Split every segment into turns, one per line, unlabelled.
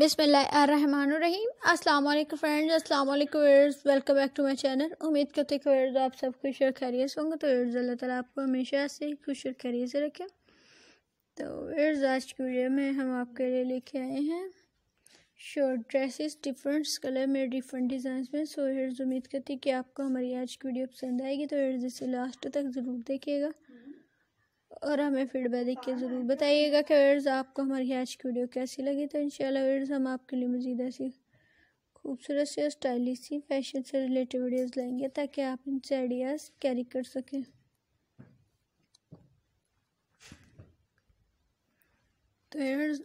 बिसमीम अल्लाम फ्रेंड्स अस्सलाम वालेकुम welcome back to my channel उम्मीद करते हैं कि आप सब खुश और खैरियत से होंगे तो एड्स अल्लाह ताला आपको हमेशा से खुश और खैरियत से रखें तो एड्स आज की वीडियो में हम आपके लिए लेके आए हैं शॉर्ट ड्रेसेस डिफरेंट कलर में डिफरेंट डिज़ाइन में सो एड्स उम्मीद करती है कि आपको हमारी आज की वीडियो पसंद आएगी तो एड्स इसे लास्ट तक ज़रूर देखिएगा और हमें फीडबैक देख के ज़रूर हाँ, बताइएगा कि वर्ड्स आपको हमारी आज की वीडियो कैसी लगी तो इंशाल्लाह वर्ड्स हम आपके लिए मज़ीद ऐसी खूबसूरत से और स्टाइलिश सी फैशन से रिलेटेड वीडियोस लाएंगे ताकि आप इनसे आइडियाज़ कैरी कर सकें तो वर्ड्स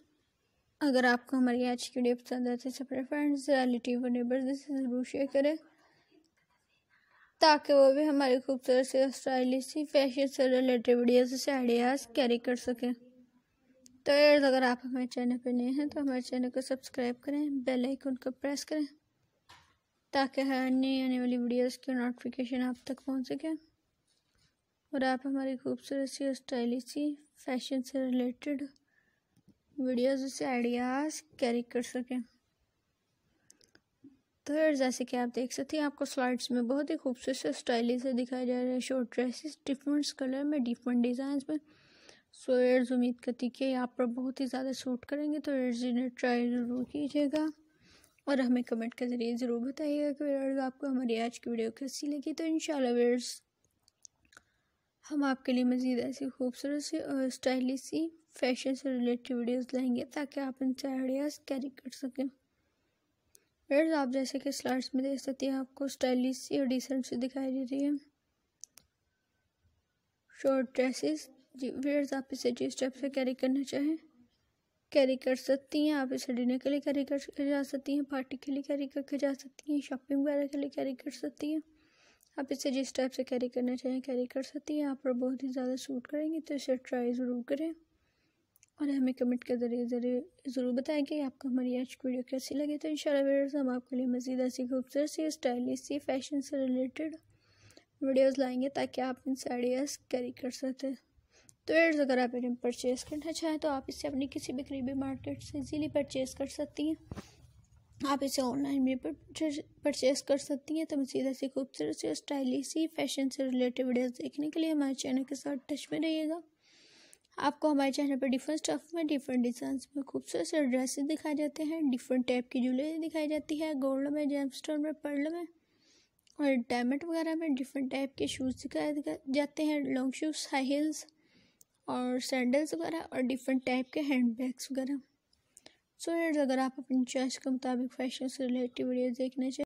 अगर आपको हमारी आज की वीडियो पसंद आती है तो अपने फ्रेंड्स रिलेटिव और नेबर्स से ज़रूर शेयर करें ताकि वो भी हमारी खूबसूरत से स्टाइलिश सी फैशन से रिलेटेड वीडियो से आइडियाज़ कैरी कर सकें तो एयर्स अगर आप हमारे चैनल पर नए हैं तो हमारे चैनल को सब्सक्राइब करें बेल आइकन को प्रेस करें ताकि हर नई आने वाली वीडियोस की नोटिफिकेशन आप तक पहुंच सके और आप हमारी खूबसूरत सी और स्टाइलिश सी फैशन से रिलेटेड वीडियोस से आइडियाज़ कैरी कर सकें है जैसे कि आप देख सकते हैं आपको स्लाइड्स में बहुत ही खूबसूरत से स्टाइलिश से दिखाया जा रहा है शॉर्ट ड्रेसेस डिफरेंट कलर में डिफरेंट डिज़ाइन में सो एयर्स उम्मीद करती कि आप पर बहुत ही ज़्यादा सूट करेंगे तो एयर्स इन्हें ट्राई ज़रूर कीजिएगा और हमें कमेंट के ज़रिए ज़रूर बताइएगा कि वेयर्स आपको हमारी आज की वीडियो कैसी लगी तो इन शेयर्स हम आपके लिए मज़ीद ऐसी खूबसूरत सी और स्टाइलिश सी फैशन से रिलेटेड वीडियोस लाएंगे ताकि आप इन आइडियाज़ कैरी कर सकें फ्रेंड्स आप जैसे कि स्लाइड्स में देख सकते हैं आपको स्टाइलिश सी और डिसेंट सी दिखाई दे रही है शॉर्ट ड्रेसेस जी फ्रेंड्स आप इसे जिस टाइप से कैरी करना चाहें कैरी कर सकती हैं आप इसे डिनर के लिए कैरी कर जा सकती हैं पार्टी के लिए कैरी करके जा सकती हैं शॉपिंग वगैरह के लिए कैरी कर सकती हैं आप इसे जिस टाइप से कैरी करना चाहें कैरी कर सकती हैं आप पर बहुत ही ज़्यादा सूट करेंगे तो इसे ट्राई ज़रूर करें और हमें कमेंट के ज़रिए ज़रिए ज़रूर बताएं कि आपको हमारी आज वीडियो कैसी लगी तो इन शाला हम आपके लिए मज़ीद ऐसी खूबसूरत सी स्टाइलिश सी फैशन से रिलेटेड वीडियोस लाएंगे ताकि आप इन आइडियाज़ कैरी कर सकें तो वेयर्स अगर आप इन्हें परचेज़ करना चाहें तो आप इसे अपनी किसी भी करीबी मार्केट से इजीली परचेज़ कर सकती हैं आप इसे ऑनलाइन भी परचेज़ कर सकती हैं तो मजीद ऐसी खूबसूरत सी स्टाइलिश सी फैशन से रिलेटेड वीडियोज़ देखने के लिए हमारे चैनल के साथ टच में रहिएगा आपको हमारे चैनल पर डिफरेंट स्टफ में डिफरेंट डिजाइन में खूबसूरत से ड्रेसेस दिखाए जाते हैं डिफरेंट टाइप की ज्वेलरी दिखाई जाती है गोल्ड में जेम में पर्ल में और डायमंड वगैरह में डिफरेंट टाइप के शूज़ दिखाए जाते हैं लॉन्ग शूज़ हाई हील्स और सैंडल्स वगैरह और डिफरेंट टाइप के हैंड बैग्स वगैरह सो so, अगर आप अपनी चॉइस के मुताबिक फैशन से रिलेटेड वीडियो देखना चाहिए